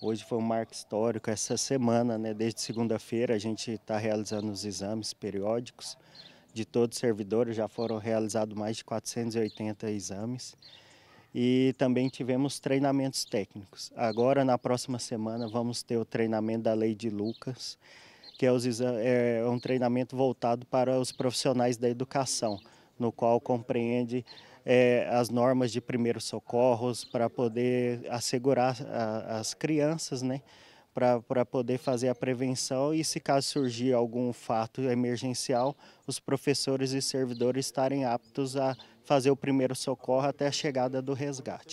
Hoje foi um marco histórico. Essa semana, né, desde segunda-feira, a gente está realizando os exames periódicos de todos os servidores. Já foram realizados mais de 480 exames. E também tivemos treinamentos técnicos. Agora, na próxima semana, vamos ter o treinamento da Lei de Lucas, que é, é um treinamento voltado para os profissionais da educação no qual compreende é, as normas de primeiros socorros para poder assegurar a, as crianças, né? Para poder fazer a prevenção e, se caso surgir algum fato emergencial, os professores e servidores estarem aptos a fazer o primeiro socorro até a chegada do resgate.